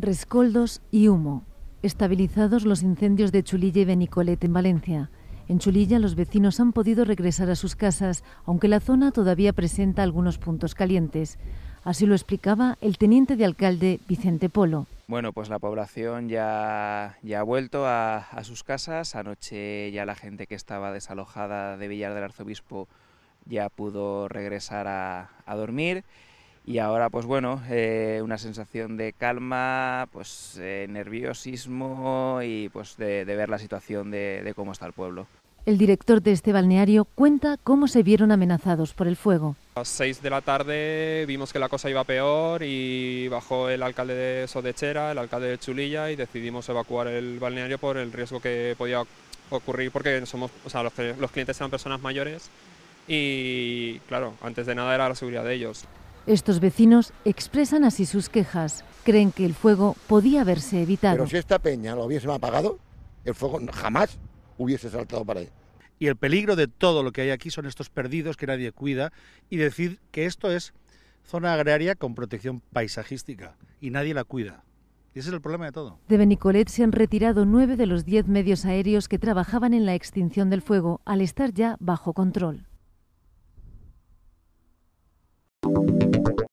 Rescoldos y humo. Estabilizados los incendios de Chulilla y Benicolet en Valencia. En Chulilla los vecinos han podido regresar a sus casas, aunque la zona todavía presenta algunos puntos calientes. Así lo explicaba el teniente de alcalde Vicente Polo. Bueno, pues la población ya, ya ha vuelto a, sus casas. Anoche ya la gente que estaba desalojada de Villar del Arzobispo ya pudo regresar a, a dormir y ahora pues bueno, eh, una sensación de calma, pues eh, nerviosismo y pues de, ver la situación de, cómo está el pueblo. El director de este balneario cuenta cómo se vieron amenazados por el fuego. A las 6 de la tarde vimos que la cosa iba peor y bajó el alcalde de Sodechera, el alcalde de Chulilla y decidimos evacuar el balneario por el riesgo que podía ocurrir porque somos, los, los clientes eran personas mayores y claro, antes de nada era la seguridad de ellos. Estos vecinos expresan así sus quejas. Creen que el fuego podía haberse evitado. Pero si esta peña lo hubiese apagado, el fuego jamás hubiese saltado para ahí. Y el peligro de todo lo que hay aquí son estos perdidos que nadie cuida y decir que esto es zona agraria con protección paisajística y nadie la cuida. Y ese es el problema de todo. De Benicolet se han retirado nueve de los diez medios aéreos que trabajaban en la extinción del fuego al estar ya bajo control.